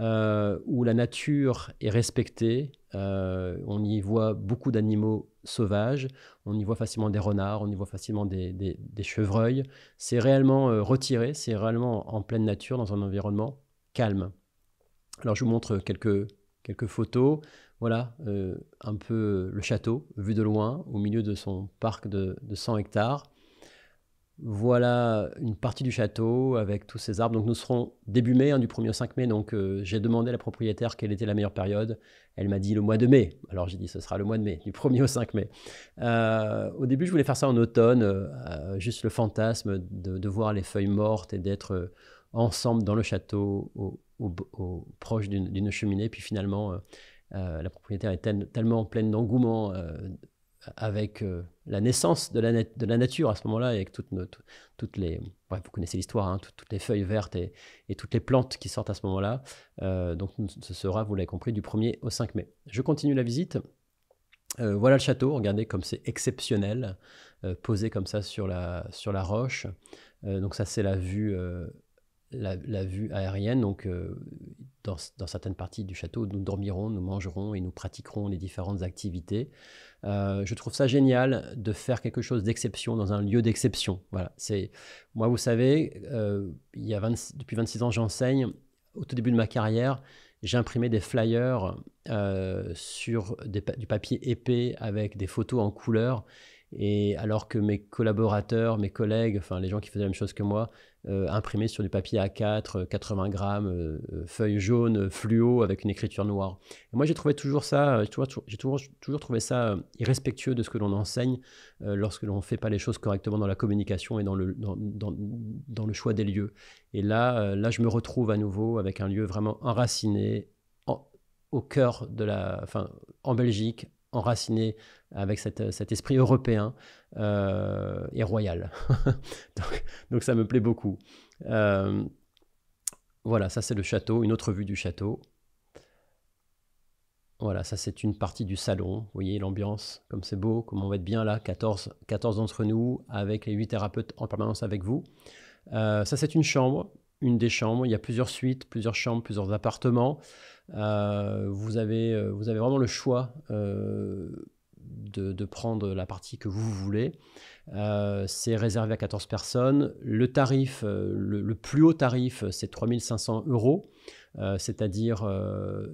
A: euh, où la nature est respectée. Euh, on y voit beaucoup d'animaux sauvages. On y voit facilement des renards, on y voit facilement des, chevreuils. C'est réellement retiré, c'est réellement en pleine nature, dans un environnement calme. Alors je vous montre quelques quelques photos. Voilà, euh, un peu le château, vu de loin, au milieu de son parc de, 100 hectares. Voilà une partie du château avec tous ces arbres. Donc nous serons début mai, hein, du 1er au 5 mai. Donc euh, j'ai demandé à la propriétaire quelle était la meilleure période. Elle m'a dit le mois de mai. Alors j'ai dit ce sera le mois de mai, du 1er au 5 mai. Euh, au début je voulais faire ça en automne, juste le fantasme de, de, voir les feuilles mortes et d'être ensemble dans le château au, au, proche d'une cheminée. Puis finalement, euh, euh, la propriétaire est tellement pleine d'engouement euh, avec la naissance de la, de la, nature à ce moment-là, avec toutes, toutes les... vous connaissez l'histoire, hein, toutes les feuilles vertes et, toutes les plantes qui sortent à ce moment-là. donc ce sera, vous l'avez compris, du 1er au 5 mai. Je continue la visite. voilà le château, regardez comme c'est exceptionnel, posé comme ça sur la, sur la roche. donc ça c'est la vue la, vue aérienne. Donc, euh, dans, certaines parties du château, nous dormirons, nous mangerons et nous pratiquerons les différentes activités. Euh, je trouve ça génial de faire quelque chose d'exception dans un lieu d'exception. Voilà. C'est moi, vous savez, euh, il y depuis 26 ans, j'enseigne. Au tout début de ma carrière, j'imprimais des flyers sur du papier épais avec des photos en couleur et alors que mes collaborateurs, mes collègues, enfin les gens qui faisaient la même chose que moi, euh, imprimaient sur du papier A4, 80 euh, grammes, euh, euh, feuilles jaunes, fluo avec une écriture noire. moi j'ai trouvé toujours ça, j'ai toujours, toujours, trouvé ça irrespectueux de ce que l'on enseigne lorsque l'on ne fait pas les choses correctement dans la communication et dans le, dans, le choix des lieux. Et là, là je me retrouve à nouveau avec un lieu vraiment enraciné au cœur de la, enfin en Belgique, enraciné avec euh, cet esprit européen euh, et royal. donc, ça me plaît beaucoup. Euh, voilà, ça c'est le château, une autre vue du château. Voilà, ça c'est une partie du salon. Vous voyez l'ambiance, comme c'est beau, comme on va être bien là, 14, d'entre nous, avec les 8 thérapeutes en permanence avec vous. ça c'est une chambre, une des chambres. Il y a plusieurs suites, plusieurs chambres, plusieurs appartements. vous, avez, vraiment le choix de, prendre la partie que vous voulez. Euh, c'est réservé à 14 personnes. Le tarif, euh, le, plus haut tarif, c'est 3500 euros. Euh, c'est-à-dire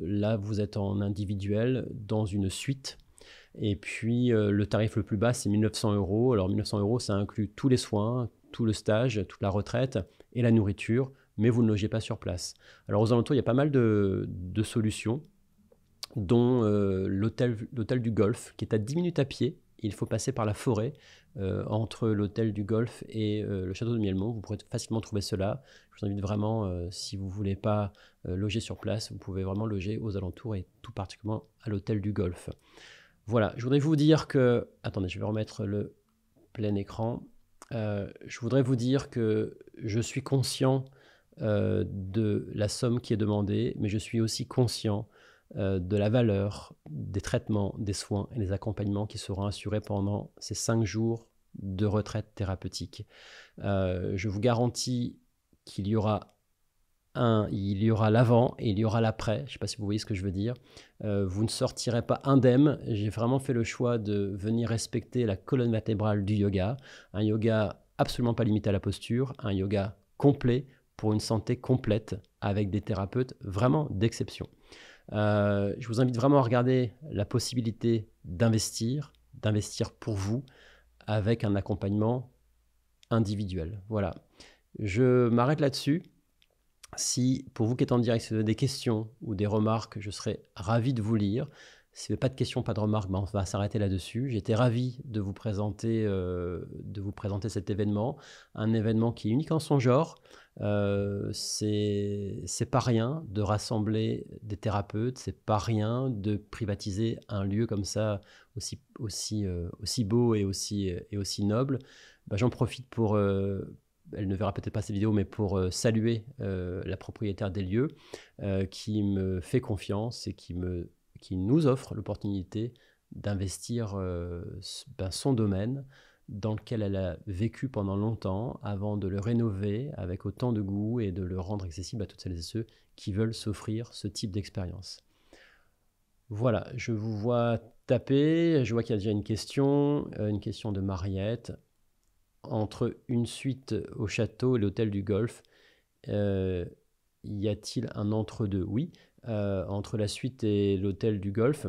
A: là, vous êtes en individuel dans une suite. Et puis le tarif le plus bas, c'est 1900 euros. Alors 1900 euros, ça inclut tous les soins, tout le stage, toute la retraite et la nourriture, mais vous ne logez pas sur place. Alors aux alentours, il y a pas mal de solutions dont euh, l'hôtel du golf, qui est à 10 minutes à pied. Il faut passer par la forêt euh, entre l'hôtel du golf et euh, le château de Mielmont. Vous pourrez facilement trouver cela. Je vous invite vraiment, si vous ne voulez pas loger sur place, vous pouvez vraiment loger aux alentours et tout particulièrement à l'hôtel du golf. Voilà, je voudrais vous dire que... Attendez, je vais remettre le plein écran. je voudrais vous dire que je suis conscient de la somme qui est demandée, mais je suis aussi conscient euh, de la valeur des traitements, des soins et des accompagnements qui seront assurés pendant ces cinq jours de retraite thérapeutique. Euh, je vous garantis qu'il y aura un, il y aura l'avant et il y aura l'après. Je ne sais pas si vous voyez ce que je veux dire. Euh, vous ne sortirez pas indemne. J'ai vraiment fait le choix de venir respecter la colonne vertébrale du yoga. Un yoga absolument pas limité à la posture, un yoga complet pour une santé complète avec des thérapeutes vraiment d'exception. Euh, je vous invite vraiment à regarder la possibilité d'investir, d'investir pour vous avec un accompagnement individuel. Voilà. Je m'arrête là-dessus. Si pour vous qui êtes en direct, si vous avez des questions ou des remarques, je serais ravi de vous lire. Si vous n'avez pas de questions, pas de remarques, ben, on va s'arrêter là-dessus. J'étais ravi de vous, présenter, euh, de vous présenter cet événement, un événement qui est unique en son genre. Euh, c'est pas rien de rassembler des thérapeutes, c'est pas rien de privatiser un lieu comme ça aussi, aussi, euh, aussi beau et aussi, euh, et aussi noble. Bah, j'en profite pour, elle ne verra peut-être pas cette vidéo, mais pour saluer la propriétaire des lieux qui me fait confiance et qui, me, qui nous offre l'opportunité d'investir ben, son domaine dans lequel elle a vécu pendant longtemps avant de le rénover avec autant de goût et de le rendre accessible à toutes celles et ceux qui veulent s'offrir ce type d'expérience. Voilà, je vous vois taper, je vois qu'il y a déjà une question, euh, une question de Mariette. Entre une suite au château et l'hôtel du golf, euh, y a-t-il un entre-deux Oui, euh, entre la suite et l'hôtel du golf,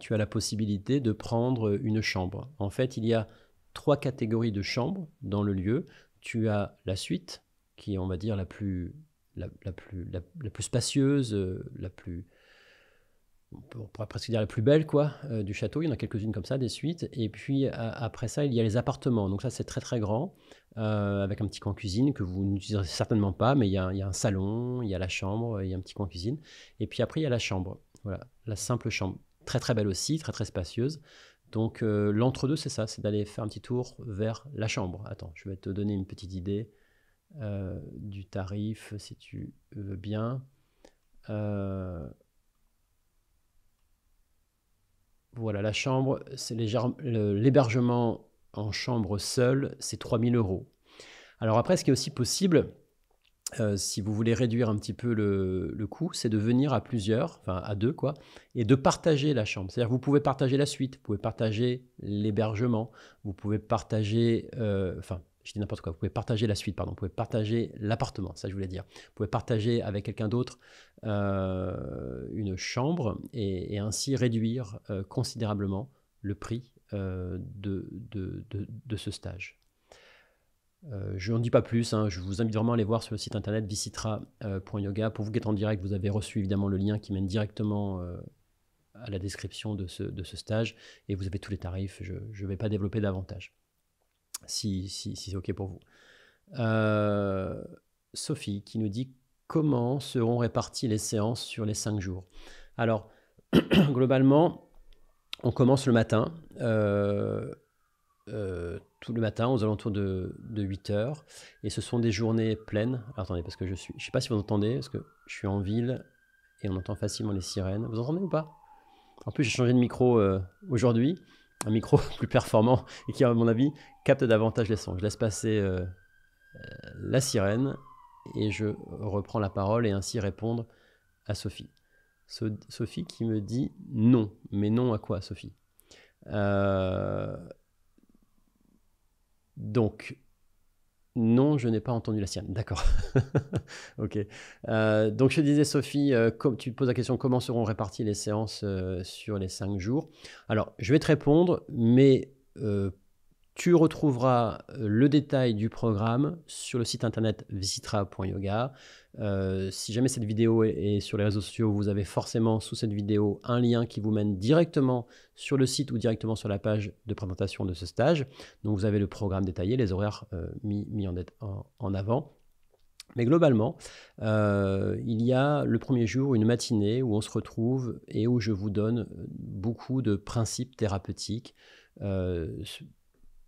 A: tu as la possibilité de prendre une chambre. En fait, il y a trois catégories de chambres dans le lieu. Tu as la suite, qui est, on va dire, la plus, la, la plus, la, plus spacieuse, euh, la plus. On pourrait presque dire la plus belle quoi, euh, du château. Il y en a quelques-unes comme ça, des suites. Et puis après ça, il y a les appartements. Donc ça, c'est très très grand, euh, avec un petit coin cuisine que vous n'utiliserez certainement pas, mais il y, a, il y, a, un salon, il y a la chambre, il y a un petit coin cuisine. Et puis après, il y a la chambre. Voilà, la simple chambre. Très très belle aussi, très très spacieuse. Donc euh, l'entre-deux, c'est ça, c'est d'aller faire un petit tour vers la chambre. Attends, je vais te donner une petite idée euh, du tarif, si tu veux bien. Euh, voilà, la chambre, c'est l'hébergement en chambre seule, c'est 3000 euros. Alors après, ce qui est aussi possible, euh, si vous voulez réduire un petit peu le, coût, c'est de venir à plusieurs, enfin à deux quoi, et de partager la chambre. C'est-à-dire vous pouvez partager la suite, vous pouvez partager l'hébergement, vous pouvez partager, euh, enfin je dis n'importe quoi, vous pouvez partager la suite, pardon, vous pouvez partager l'appartement, ça je voulais dire. Vous pouvez partager avec quelqu'un d'autre euh, une chambre et, ainsi réduire considérablement le prix de, de ce stage. Euh, je n'en dis pas plus, hein. je vous invite vraiment à aller voir sur le site internet visitra.yoga euh, Pour vous qui en direct, vous avez reçu évidemment le lien qui mène directement euh, à la description de ce, stage et vous avez tous les tarifs. Je ne vais pas développer davantage si, c'est OK pour vous. Sophie qui nous dit comment seront réparties les séances sur les 5 jours. Alors, globalement, on commence le matin tous les matins aux alentours de, 8 heures. Et ce sont des journées pleines. attendez, parce que je suis. Je ne sais pas si vous entendez, parce que je suis en ville et on entend facilement les sirènes. Vous entendez ou pas En plus, j'ai changé de micro euh, aujourd'hui. Un micro plus performant et qui, à mon avis, capte davantage les sons. Je laisse passer euh, euh, la sirène et je reprends la parole et ainsi répondre à Sophie. Sophie qui me dit non. Mais non à quoi, Sophie donc, non, je n'ai pas entendu la sienne. D'accord. ok. Euh, donc je disais, Sophie, euh, comme tu poses la question comment seront réparties les séances euh, sur les cinq jours Alors, je vais te répondre, mais tu retrouveras le détail du programme sur le site internet visitra.yoga. Euh, si jamais cette vidéo est, sur les réseaux sociaux, vous avez forcément sous cette vidéo un lien qui vous mène directement sur le site ou directement sur la page de présentation de ce stage. Donc vous avez le programme détaillé, les horaires euh, mis, mis en, en avant. Mais globalement, euh, il y a le premier jour une matinée où on se retrouve et où je vous donne beaucoup de principes thérapeutiques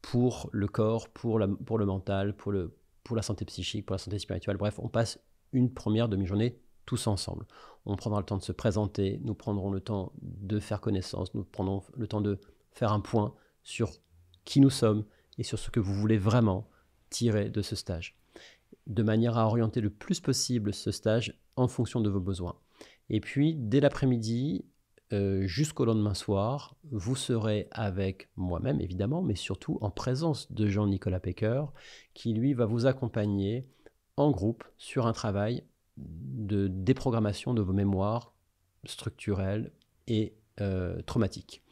A: pour le corps, pour, la, pour le mental, pour, le, pour la santé psychique, pour la santé spirituelle. Bref, on passe une première demi-journée tous ensemble. On prendra le temps de se présenter, nous prendrons le temps de faire connaissance, nous prendrons le temps de faire un point sur qui nous sommes et sur ce que vous voulez vraiment tirer de ce stage, de manière à orienter le plus possible ce stage en fonction de vos besoins. Et puis, dès l'après-midi euh, jusqu'au lendemain soir, vous serez avec moi-même, évidemment, mais surtout en présence de Jean-Nicolas Pecker, qui, lui, va vous accompagner en groupe sur un travail de déprogrammation de vos mémoires structurelles et euh, traumatiques.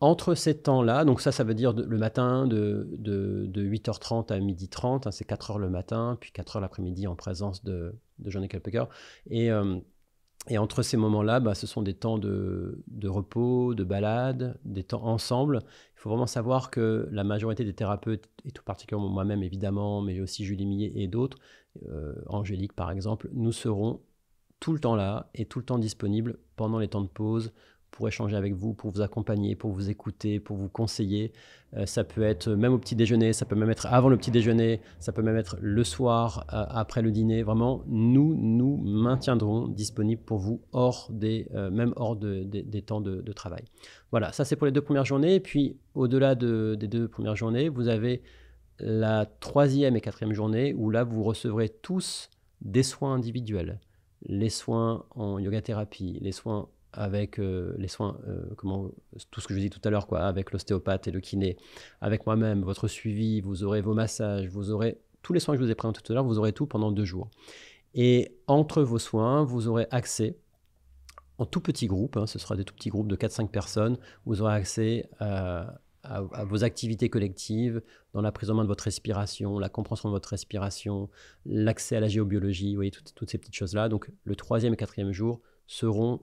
A: Entre ces temps-là, donc ça, ça veut dire le matin de, 8h30 à 12h30, hein, c'est 4h le matin, puis 4h l'après-midi en présence de, de nicolas Pecker, Et. Euh, et entre ces moments-là, bah, ce sont des temps de, repos, de balades, des temps ensemble. Il faut vraiment savoir que la majorité des thérapeutes, et tout particulièrement moi-même évidemment, mais aussi Julie Millet et d'autres, euh, Angélique par exemple, nous serons tout le temps là et tout le temps disponibles pendant les temps de pause, pour échanger avec vous, pour vous accompagner, pour vous écouter, pour vous conseiller. Euh, ça peut être même au petit déjeuner, ça peut même être avant le petit déjeuner, ça peut même être le soir, euh, après le dîner. Vraiment, nous nous maintiendrons disponibles pour vous hors des, euh, même hors des, temps de, travail. Voilà, ça c'est pour les deux premières journées. puis au-delà des deux premières journées, vous avez la troisième et quatrième journée où là vous recevrez tous des soins individuels les soins en yoga thérapie, les soins avec euh, les soins, euh, comment, tout ce que je dis tout à l'heure, quoi, avec l'ostéopathe et le kiné, avec moi-même, votre suivi, vous aurez vos massages, vous aurez tous les soins que je vous ai présentés tout à l'heure, vous aurez tout pendant deux jours. Et entre vos soins, vous aurez accès en tout petit groupe, hein, ce sera des tout petits groupes de 4-5 personnes, vous aurez accès euh, à, vos activités collectives, dans la prise en main de votre respiration, la compréhension de votre respiration, l'accès à la géobiologie, vous voyez, toutes, toutes ces petites choses-là. Donc le troisième et quatrième jour seront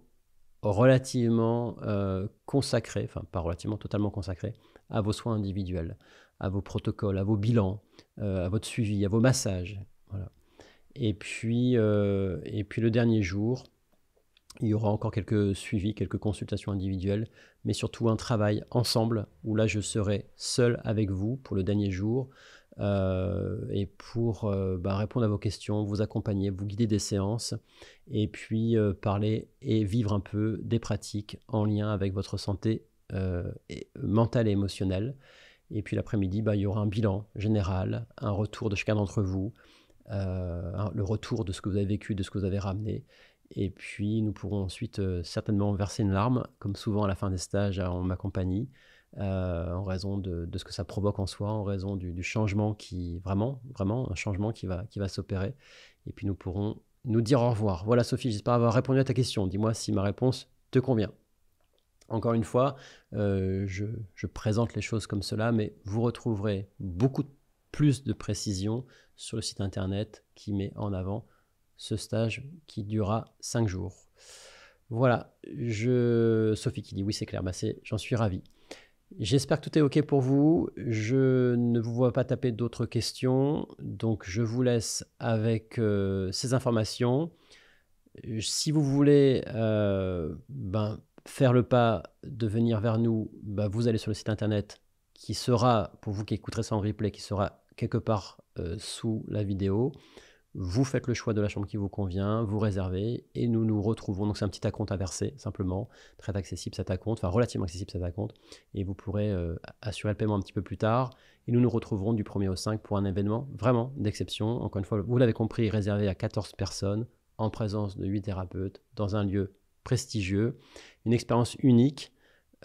A: relativement euh, consacré, enfin pas relativement, totalement consacré à vos soins individuels, à vos protocoles, à vos bilans, euh, à votre suivi, à vos massages. Et, puis, euh, et puis le dernier jour, il y aura encore quelques suivis, quelques consultations individuelles, mais surtout un travail ensemble où là je serai seul avec vous pour le dernier jour euh, et pour euh, bah, répondre à vos questions, vous accompagner, vous guider des séances et puis euh, parler et vivre un peu des pratiques en lien avec votre santé mentale et émotionnelle. Et puis l'après-midi, bah, il y aura un bilan général, un retour de chacun d'entre vous, le retour de ce que vous avez vécu, de ce que vous avez ramené. Et puis nous pourrons ensuite certainement verser une larme, comme souvent à la fin des stages en ma compagnie, euh, en raison de, ce que ça provoque en soi, en raison du, changement qui, vraiment, vraiment, un changement qui va, qui va s'opérer. Et puis nous pourrons nous dire au revoir. Voilà Sophie, j'espère avoir répondu à ta question. Dis-moi si ma réponse te convient. Encore une fois, euh, je, présente les choses comme cela, mais vous retrouverez beaucoup plus de précisions sur le site internet qui met en avant ce stage qui durera 5 jours. Voilà, je... Sophie qui dit oui c'est clair, bah, j'en suis ravi. J'espère que tout est OK pour vous. Je ne vous vois pas taper d'autres questions, donc je vous laisse avec euh, ces informations. Si vous voulez euh, ben, faire le pas de venir vers nous, ben, vous allez sur le site internet qui sera, pour vous qui écouterez ça en replay, qui sera quelque part euh, sous la vidéo. Vous faites le choix de la chambre qui vous convient, vous réservez et nous nous retrouvons. Donc c'est un petit à verser, simplement, très accessible cet acompte, enfin relativement accessible cet acompte et vous pourrez euh, assurer le paiement un petit peu plus tard et nous nous retrouverons du 1er au 5 pour un événement vraiment d'exception. Encore une fois, vous l'avez compris, réservé à 14 personnes en présence de 8 thérapeutes dans un lieu prestigieux, une expérience unique.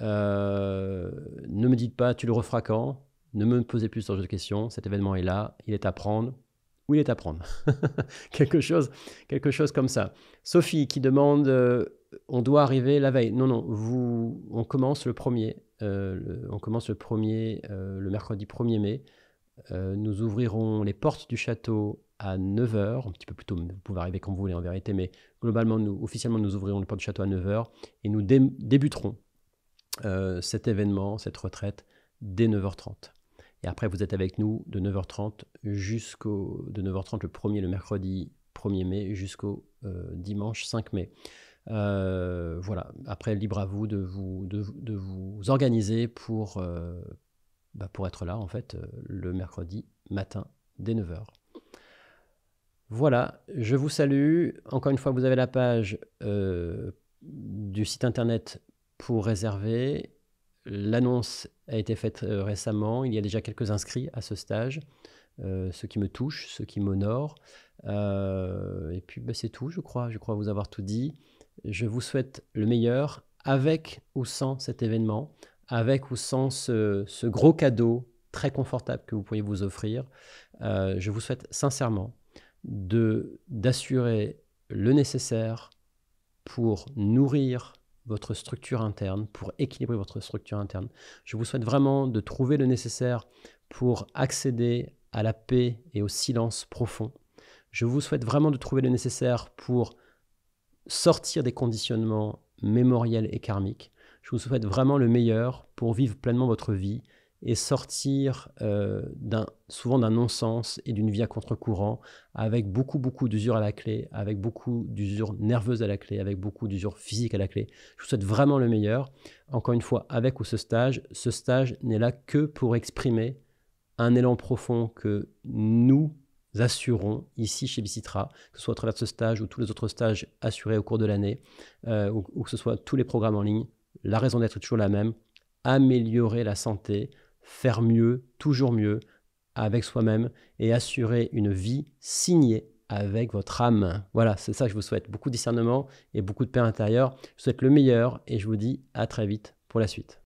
A: Euh, ne me dites pas tu le referas quand, ne me posez plus ce genre de questions, cet événement est là, il est à prendre, où il est à prendre. quelque, chose, quelque chose comme ça. Sophie qui demande euh, on doit arriver la veille. Non, non, vous, on commence le 1er. Euh, on commence le premier euh, le mercredi 1er mai. nous ouvrirons les portes du château à 9h, un petit peu plus tôt, vous pouvez arriver quand vous voulez en vérité, mais globalement, nous, officiellement, nous ouvrirons les portes du château à 9h et nous débuterons cet événement, cette retraite, dès 9h30. Et après, vous êtes avec nous de 9h30 jusqu'au. de 9h30 le le mercredi 1er mai jusqu'au euh, dimanche 5 mai. Euh, voilà. Après, libre à vous de vous, de, vous organiser pour, euh, bah, pour être là, en fait, le mercredi matin dès 9h. Voilà, je vous salue. Encore une fois, vous avez la page du site internet pour réserver L'annonce a été faite euh, récemment. Il y a déjà quelques inscrits à ce stage. Euh, ceux qui me touchent, ceux qui m'honore. Euh, et puis bah, c'est tout, je crois. Je crois vous avoir tout dit. Je vous souhaite le meilleur avec ou sans cet événement, avec ou sans ce, gros cadeau très confortable que vous pourriez vous offrir. je vous souhaite sincèrement d'assurer le nécessaire pour nourrir votre structure interne, pour équilibrer votre structure interne. Je vous souhaite vraiment de trouver le nécessaire pour accéder à la paix et au silence profond. Je vous souhaite vraiment de trouver le nécessaire pour sortir des conditionnements mémoriels et karmiques. Je vous souhaite vraiment le meilleur pour vivre pleinement votre vie et sortir euh, souvent d'un non-sens et d'une vie à contre-courant, avec beaucoup, beaucoup d'usure à la clé, avec beaucoup d'usure nerveuse à la clé, avec beaucoup d'usure physique à la clé. Je vous souhaite vraiment le meilleur. Encore une fois, avec ou ce stage, ce stage n'est là que pour exprimer un élan profond que nous assurons ici chez Bicitra, que ce soit à travers ce stage ou tous les autres stages assurés au cours de l'année, euh, ou, ou que ce soit tous les programmes en ligne, la raison d'être est toujours la même, améliorer la santé faire mieux, toujours mieux, avec soi-même et assurer une vie signée avec votre âme. Voilà, c'est ça que je vous souhaite. Beaucoup de discernement et beaucoup de paix intérieure. Je vous souhaite le meilleur et je vous dis à très vite pour la suite.